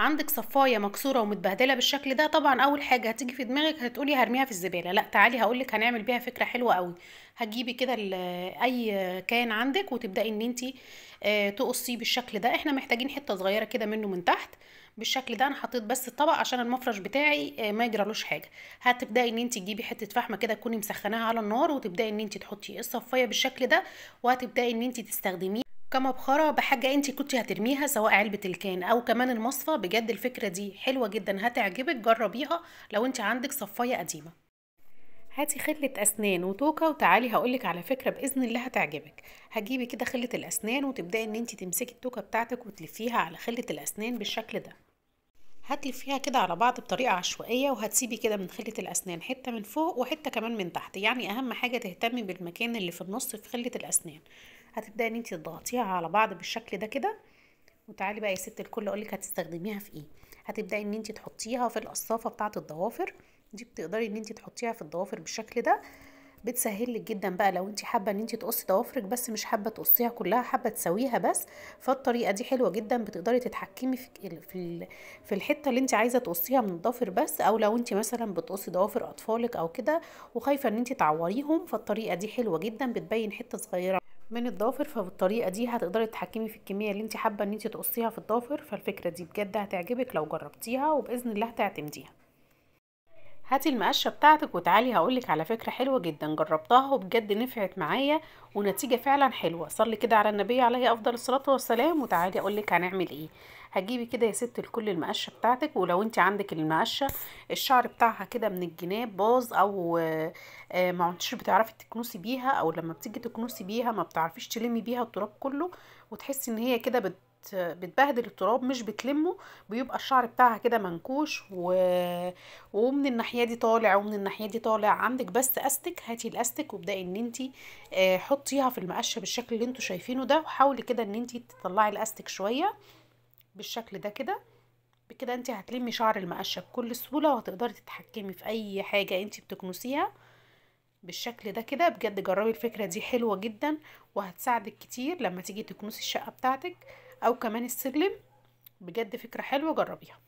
عندك صفايه مكسوره ومتبهدله بالشكل ده طبعا اول حاجه هتيجي في دماغك هتقولي هرميها في الزباله لا تعالي هقولك هنعمل بيها فكره حلوه قوي هتجيبي كده آه، اي كان عندك وتبداي ان انت آه، تقصيه بالشكل ده احنا محتاجين حته صغيره كده منه من تحت بالشكل ده انا حطيت بس الطبق عشان المفرش بتاعي آه، ما يجرالوش حاجه هتبداي ان انت تجيبي حته فحمه كده تكوني مسخناها على النار وتبداي ان انت تحطي الصفايه بالشكل ده وهتبداي ان انت تستخدميه كمبخرة بحاجة انت كنت هترميها سواء علبة الكان او كمان المصفى بجد الفكرة دي حلوة جدا هتعجبك جربيها لو انت عندك صفاية قديمة هاتي خلة أسنان وتوكة وتعالي هقولك على فكرة بإذن الله هتعجبك هجيبي كده خلة الأسنان وتبدأي إن انت تمسكي التوكة بتاعتك وتلفيها على خلة الأسنان بالشكل ده هتلفيها كده على بعض بطريقة عشوائية وهتسيبي كده من خلة الأسنان حتة من فوق وحتة كمان من تحت يعني أهم حاجة تهتمي بالمكان اللي في النص في خلة الأسنان هتبداي ان انت تضغطيها على بعض بالشكل ده كده وتعالي بقى يا ست الكل اقول لك هتستخدميها في ايه هتبداي ان انت تحطيها في القصافه بتاعه الضوافر دي بتقدري ان انت تحطيها في الضوافر بالشكل ده بتسهل لك جدا بقى لو انت حابه ان انت تقصي ضوافرك بس مش حابه تقصيها كلها حابه تسويها بس فالطريقه دي حلوه جدا بتقدري تتحكمي في في في الحته اللي انت عايزه تقصيها من الضافر بس او لو انت مثلا بتقصي ضوافر اطفالك او كده وخايفه ان انت تعوريهم فالطريقه دي حلوه جدا بتبين حته صغيره من الضافر فبالطريقه دي هتقدري تتحكمي في الكميه اللي انت حابه ان انت تقصيها في الضافر فالفكره دي بجد هتعجبك لو جربتيها وباذن الله هتعتمديها هاتي المقشه بتاعتك وتعالي هقولك على فكره حلوه جدا جربتها وبجد نفعت معايا ونتيجه فعلا حلوه صلي كده على النبي عليه افضل الصلاه والسلام وتعالي اقولك هنعمل ايه هتجيبي كده يا ست لكل المقشه بتاعتك ولو انت عندك المقشه الشعر بتاعها كده من الجناب باظ او آه، ما عدتش بتعرفي تكنسي بيها او لما بتيجي تكنسي بيها ما بتعرفيش تلمي بيها التراب كله وتحسي ان هي كده بت بتبهدل التراب مش بتلمه بيبقى الشعر بتاعها كده منكوش و... ومن الناحيه دي طالع ومن الناحيه دي طالع عندك بس استك هاتي الاستك وابداي ان انت آه، حطيها في المقشه بالشكل اللي انتوا شايفينه ده وحاولي كده ان انت تطلعي الاستك شويه بالشكل ده كده بكده انت هتلمي شعر المقشه بكل سهوله وهتقدري تتحكمي في اي حاجه انت بتكنسيها بالشكل ده كده بجد جربي الفكره دي حلوه جدا وهتساعدك كتير لما تيجي تكنسي الشقه بتاعتك او كمان السلم بجد فكره حلوه جربيها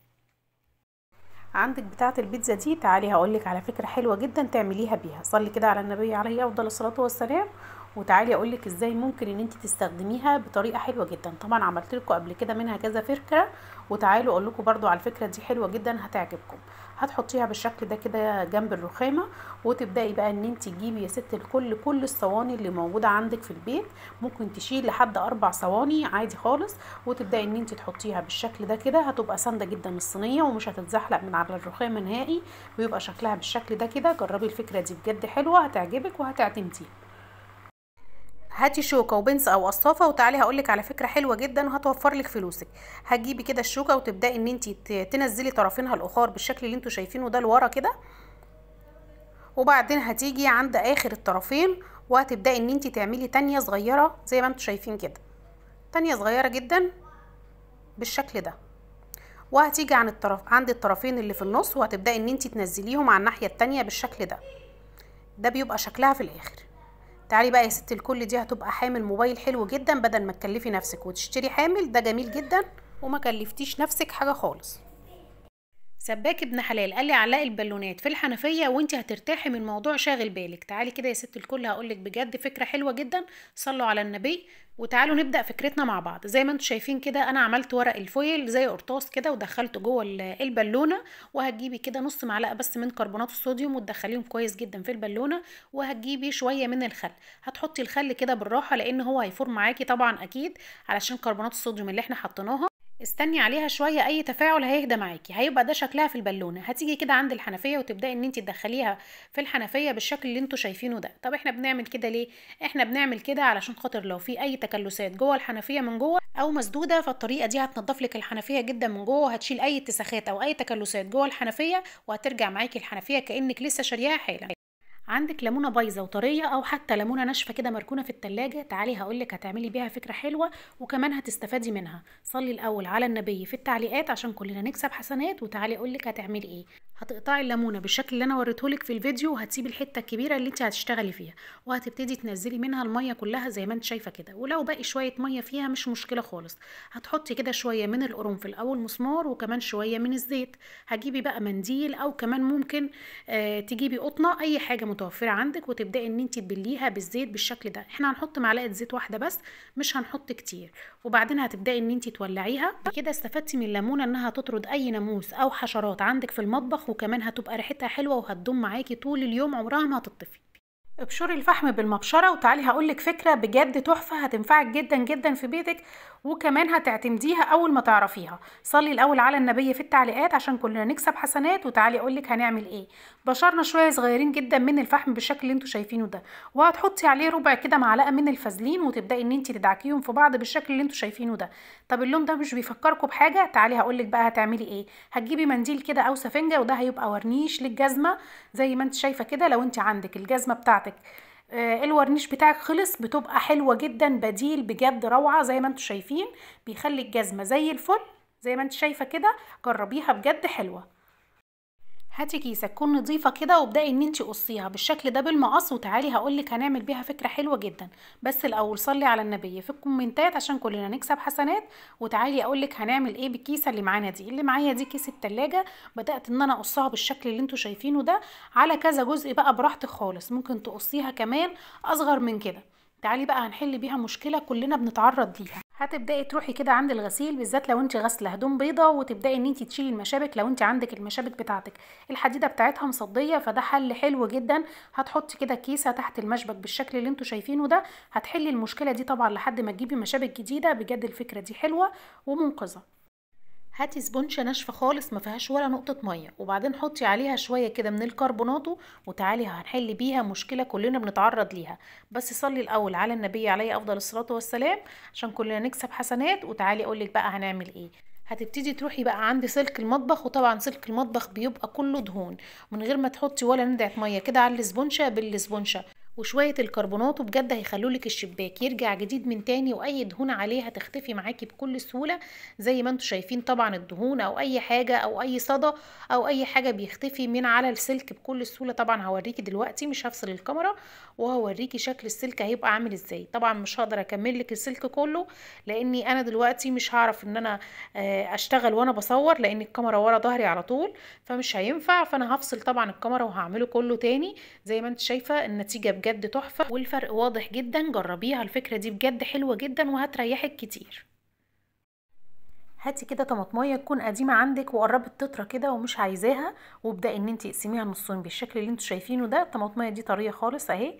عندك بتاعه البيتزا دي تعالي هقولك على فكره حلوه جدا تعمليها بيها صلي كده على النبي عليه افضل الصلاه والسلام وتعالي اقول لك ازاي ممكن ان انت تستخدميها بطريقه حلوه جدا طبعا عملت لكم قبل كده منها كذا فكره وتعالوا اقول لكم برده على الفكره دي حلوه جدا هتعجبكم هتحطيها بالشكل ده كده جنب الرخامه وتبداي بقى ان انت تجيبي يا ست الكل كل الصواني اللي موجوده عندك في البيت ممكن تشيل لحد اربع صواني عادي خالص وتبداي ان انت تحطيها بالشكل ده كده هتبقى سانده جدا الصينيه ومش هتتزحلق من على الرخامه نهائي ويبقى شكلها بالشكل ده كده جربي الفكره دي بجد حلوه هتعجبك وهتعتمديها هاتي شوكه وبنس او قصافه وتعالي هقول لك على فكره حلوه جدا وهتوفر لك فلوسك هتجيبي كده الشوكه وتبداي ان انت تنزلي طرفينها الاخر بالشكل اللي انتوا شايفينه ده لورا كده وبعدين هتيجي عند اخر الطرفين وهتبداي ان انت تعملي تانية صغيره زي ما انتوا شايفين كده تانية صغيره جدا بالشكل ده وهتيجي عن الطرف عند الطرفين اللي في النص وهتبداي ان انت تنزليهم على الناحيه التانية بالشكل ده ده بيبقى شكلها في الاخر تعالي بقى يا ست الكل دي هتبقى حامل موبايل حلو جدا بدل ما تكلفي نفسك وتشتري حامل ده جميل جدا وما كلفتيش نفسك حاجه خالص سباك ابن حلال قال لي علقي البالونات في الحنفيه وانت هترتاحي من موضوع شاغل بالك تعالي كده يا ست الكل هقولك بجد فكره حلوه جدا صلوا على النبي وتعالوا نبدا فكرتنا مع بعض زي ما انتم شايفين كده انا عملت ورق الفويل زي قرطاس كده ودخلته جوه البالونه وهتجيبي كده نص معلقه بس من كربونات الصوديوم وتدخليهم كويس جدا في البالونه وهتجيبي شويه من الخل هتحطي الخل كده بالراحه لان هو هيفور معاكي طبعا اكيد علشان كربونات الصوديوم اللي احنا حطيناها استني عليها شويه اي تفاعل هيهدى معاكي هيبقى ده شكلها في البالونه هتيجي كده عند الحنفيه وتبداي ان انت تدخليها في الحنفيه بالشكل اللي انتوا شايفينه ده طب احنا بنعمل كده ليه احنا بنعمل كده علشان خاطر لو في اي تكلسات جوه الحنفيه من جوه او مسدوده فالطريقه دي هتنضف لك الحنفيه جدا من جوه وهتشيل اي اتساخات او اي تكلسات جوه الحنفيه وهترجع معاكي الحنفيه كانك لسه شارياها حالا عندك ليمونه بايظه وطريه او حتى ليمونه ناشفه كده مركونه في التلاجة تعالي هقولك هتعملي بيها فكره حلوه وكمان هتستفادي منها صلي الاول على النبي في التعليقات عشان كلنا نكسب حسنات وتعالي اقولك هتعملي ايه هتقطعي الليمونه بالشكل اللي انا وريتهولك في الفيديو وهتسيبي الحته الكبيره اللي انت هتشتغلي فيها وهتبتدي تنزلي منها الميه كلها زي ما انت شايفه كده ولو باقي شويه ميه فيها مش مشكله خالص هتحطي كده شويه من القرنفل او المسمار وكمان شويه من الزيت هتجيبي بقى منديل او كمان ممكن آه تجيبي قطنه اي حاجه متوفره عندك وتبداي ان انت تبليها بالزيت بالشكل ده احنا هنحط معلقه زيت واحده بس مش هنحط كتير وبعدين هتبداي ان انت تولعيها كده استفدتي من الليمونه انها تطرد اي ناموس او حشرات عندك في المطبخ وكمان هتبقى ريحتها حلوه وهتضم معاكي طول اليوم عمرها ما هتطفي ابشري الفحم بالمبشره وتعالي هقولك فكره بجد تحفه هتنفعك جدا جدا في بيتك وكمان هتعتمديها اول ما تعرفيها صلي الاول على النبي في التعليقات عشان كلنا نكسب حسنات وتعالي اقول لك هنعمل ايه بشرنا شويه صغيرين جدا من الفحم بالشكل اللي انتوا شايفينه ده وهتحطي عليه ربع كده معلقه من الفازلين وتبداي ان انت تدعكيهم في بعض بالشكل اللي انتوا شايفينه ده طب اللون ده مش بيفكركم بحاجه تعالي هقول لك بقى هتعملي ايه هتجيبي منديل كده او سفنجه وده هيبقى ورنيش للجزمه زي ما انت شايفه كده لو انت عندك الجزمه بتاعتك آه، الورنيش بتاعك خلص بتبقى حلوة جدا بديل بجد روعة زي ما انتوا شايفين بيخلي الجزمة زي الفل زي ما انت شايفة كده جربيها بجد حلوة هاتي كيسه تكون نظيفه كده وابداي ان انت قصيها بالشكل ده بالمقص وتعالي هقولك هنعمل بيها فكره حلوه جدا بس الاول صلي على النبي في الكومنتات عشان كلنا نكسب حسنات وتعالي اقولك هنعمل ايه بالكيسه اللي معانا دي اللي معايا دي كيسه تلاجة بدات ان انا اقصها بالشكل اللي انتوا شايفينه ده على كذا جزء بقى براحتك خالص ممكن تقصيها كمان اصغر من كده تعالي بقى هنحل بيها مشكله كلنا بنتعرض ليها هتبداي تروحي كده عند الغسيل بالذات لو انت غاسله هدوم بيضه وتبداي ان انت تشيلي المشابك لو انت عندك المشابك بتاعتك الحديده بتاعتها مصديه فده حل حلو جدا هتحطي كده كيسه تحت المشبك بالشكل اللي انتوا شايفينه ده هتحلي المشكله دي طبعا لحد ما تجيبي مشابك جديده بجد الفكره دي حلوه ومنقذه هاتي سبونشة ناشفة خالص ما فيهاش ولا نقطة مية وبعدين حطي عليها شوية كده من الكربوناتو وتعالي هنحل بيها مشكلة كلنا بنتعرض ليها بس صلي الأول على النبي عليه أفضل الصلاة والسلام عشان كلنا نكسب حسنات وتعالي أقولك بقى هنعمل إيه هتبتدي تروحي بقى عند سلك المطبخ وطبعا سلك المطبخ بيبقى كله دهون من غير ما تحطي ولا ندعة مية كده على الاسبونشة بالاسبونشة وشوية الكربونات وبجد هيخلولك الشباك يرجع جديد من تاني واي دهون عليه هتختفي معاكي بكل سهولة زي ما انتوا شايفين طبعا الدهون او اي حاجة او اي صدى او اي حاجة بيختفي من على السلك بكل سهولة طبعا هوريكي دلوقتي مش هفصل الكاميرا وهوريكي شكل السلك هيبقى عامل ازاي طبعا مش هقدر اكمل لك السلك كله لاني انا دلوقتي مش هعرف ان انا آه، اشتغل وانا بصور لان الكاميرا ورا ظهري على طول فمش هينفع فانا هفصل طبعا الكاميرا وهعمله كله تاني زي ما انت شايفه النتيجه بجد تحفه والفرق واضح جدا جربيها الفكره دي بجد حلوه جدا وهتريحك كتير هاتي كده طماطميه تكون قديمه عندك وقربت تطرى كده ومش عايزاها وابداي ان انت اقسميها نصين بالشكل اللي انتوا شايفينه ده الطماطميه دي طريه خالص اهي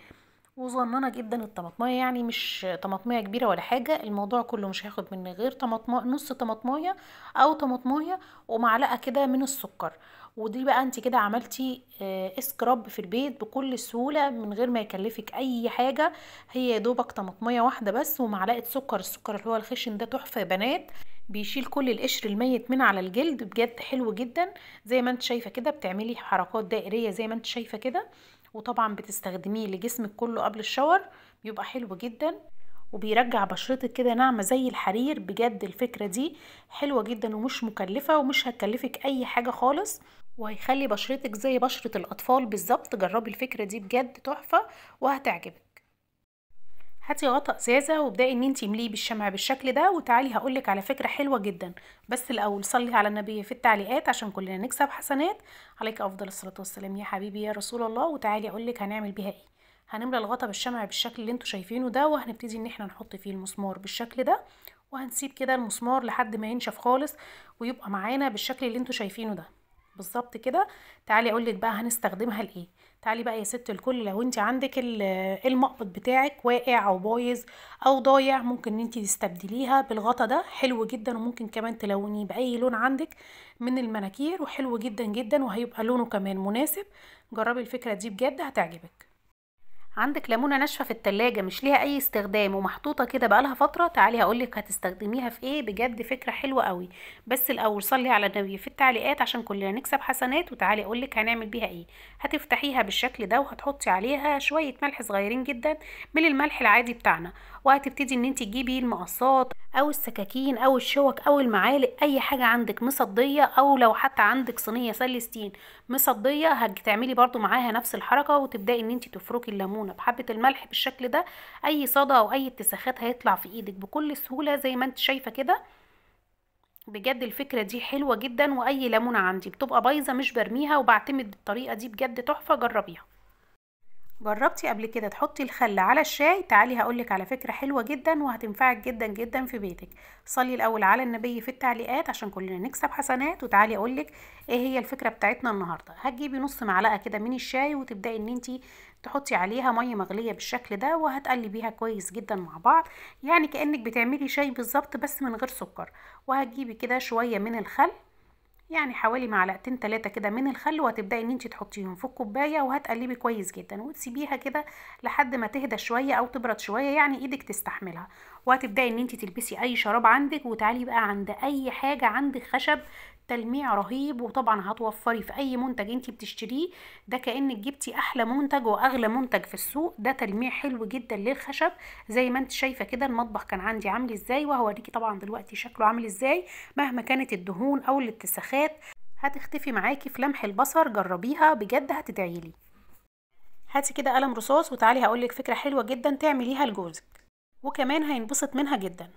وظننه جدا الطماطميه يعني مش طماطميه كبيره ولا حاجه الموضوع كله مش هياخد مني غير طماطمايه نص طماطميه او طماطميه ومعلقه كده من السكر ودي بقى انت كده عملتي آه، اسكراب في البيت بكل سهوله من غير ما يكلفك اي حاجه هي يا دوبك طماطميه واحده بس ومعلقه سكر السكر اللي هو الخشن ده تحفه يا بنات بيشيل كل القشر الميت من على الجلد بجد حلو جدا زي ما انت شايفه كده بتعملي حركات دائريه زي ما انت شايفه كده وطبعا بتستخدميه لجسمك كله قبل الشاور بيبقى حلو جدا وبيرجع بشرتك كده ناعمة زي الحرير بجد الفكرة دي حلوة جدا ومش مكلفة ومش هتكلفك اي حاجة خالص وهيخلي بشرتك زي بشرة الأطفال بالظبط جربي الفكرة دي بجد تحفة وهتعجبك هاتي غطا سازة وابداي ان انتي امليه بالشمع بالشكل ده وتعالي هقولك على فكره حلوه جدا بس الاول صلي على النبي في التعليقات عشان كلنا نكسب حسنات عليك افضل الصلاه والسلام يا حبيبي يا رسول الله وتعالي اقولك هنعمل بيها ايه هنملى الغطا بالشمع بالشكل اللي انتوا شايفينه ده وهنبتدي ان احنا نحط فيه المسمار بالشكل ده وهنسيب كده المسمار لحد ما ينشف خالص ويبقى معانا بالشكل اللي انتوا شايفينه ده بالظبط كده تعالي اقول لك بقى هنستخدمها لايه تعالي بقى يا ست الكل لو انت عندك المقبض بتاعك واقع او بايظ او ضايع ممكن انت تستبدليها بالغطا ده حلو جدا وممكن كمان تلونيه باي لون عندك من المناكير وحلو جدا جدا وهيبقى لونه كمان مناسب جربي الفكره دي بجد هتعجبك عندك ليمونه ناشفه في التلاجة مش ليها اي استخدام ومحطوطه كده بقالها فتره تعالي هقولك هتستخدميها في ايه بجد فكره حلوه قوي بس الاول صلي على النبي في التعليقات عشان كلنا نكسب حسنات وتعالي اقولك هنعمل بيها ايه هتفتحيها بالشكل ده وهتحطي عليها شويه ملح صغيرين جدا من الملح العادي بتاعنا وهتبتدي ان انت تجيبي المقصات او السكاكين او الشوك او المعالق اي حاجه عندك مصديه او لو حتى عندك صينيه سلستين مصديه هتعملي برضو معاها نفس الحركه وتبداي ان انت تفركي الليمونه بحبه الملح بالشكل ده اي صدى او اي اتساخات هيطلع في ايدك بكل سهوله زي ما انت شايفه كده بجد الفكرة دي حلوة جدا واي ليمونة عندي بتبقى بايظة مش برميها وبعتمد بالطريقة دي بجد تحفة جربيها جربتي قبل كده تحطي الخل على الشاي تعالي هقولك على فكرة حلوة جدا وهتنفعك جدا جدا في بيتك صلي الأول على النبي في التعليقات عشان كلنا نكسب حسنات وتعالي أقولك إيه هي الفكرة بتاعتنا النهاردة هتجيبي نص معلقة كده من الشاي وتبدأي إن انتي تحطي عليها مية مغلية بالشكل ده وهتقلبيها كويس جدا مع بعض يعني كأنك بتعملي شاي بالظبط بس من غير سكر وهتجيبي كده شوية من الخل يعني حوالي معلقتين ثلاثه كده من الخل وهتبداي ان انت تحطيهم في الكوبايه وهتقلبي كويس جدا وتسيبيها كده لحد ما تهدى شويه او تبرد شويه يعني ايدك تستحملها وهتبداي ان انت تلبسي اي شراب عندك وتعالي بقى عند اي حاجه عندك خشب تلميع رهيب وطبعا هتوفري في اي منتج انت بتشتريه ده كانك جبتي احلى منتج واغلى منتج في السوق ده تلميع حلو جدا للخشب زي ما انت شايفه كده المطبخ كان عندي عامل ازاي وهوريكي طبعا دلوقتي شكله عامل ازاي مهما كانت الدهون او الاتساخات هتختفي معاكي في لمح البصر جربيها بجد هتدعيلي هاتي كده قلم رصاص وتعالي هقولك فكره حلوه جدا تعمليها لجوزك وكمان هينبسط منها جدا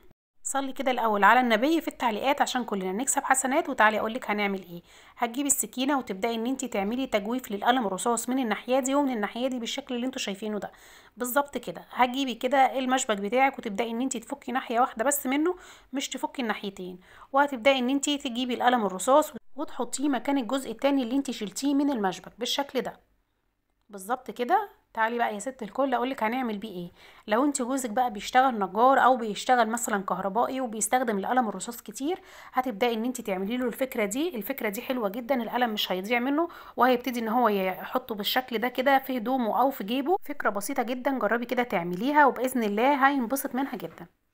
صلي كده الاول على النبي في التعليقات عشان كلنا نكسب حسنات وتعالي اقول لك هنعمل ايه هتجيبي السكينه وتبداي ان انت تعملي تجويف للقلم الرصاص من الناحيه دي ومن الناحيه دي بالشكل اللي انتوا شايفينه ده بالظبط كده هتجيبي كده المشبك بتاعك وتبداي ان انت تفكي ناحيه واحده بس منه مش تفكي الناحيتين وهتبداي ان انت تجيبي القلم الرصاص وتحطيه مكان الجزء التاني اللي انت شلتيه من المشبك بالشكل ده بالظبط كده تعالي بقى يا ست الكل اقول لك هنعمل بيه ايه لو انت جوزك بقى بيشتغل نجار او بيشتغل مثلا كهربائي وبيستخدم القلم الرصاص كتير هتبداي ان انت تعملي له الفكره دي الفكره دي حلوه جدا القلم مش هيضيع منه وهيبتدي ان هو يحطه بالشكل ده كده في هدومه او في جيبه فكره بسيطه جدا جربي كده تعمليها وباذن الله هينبسط منها جدا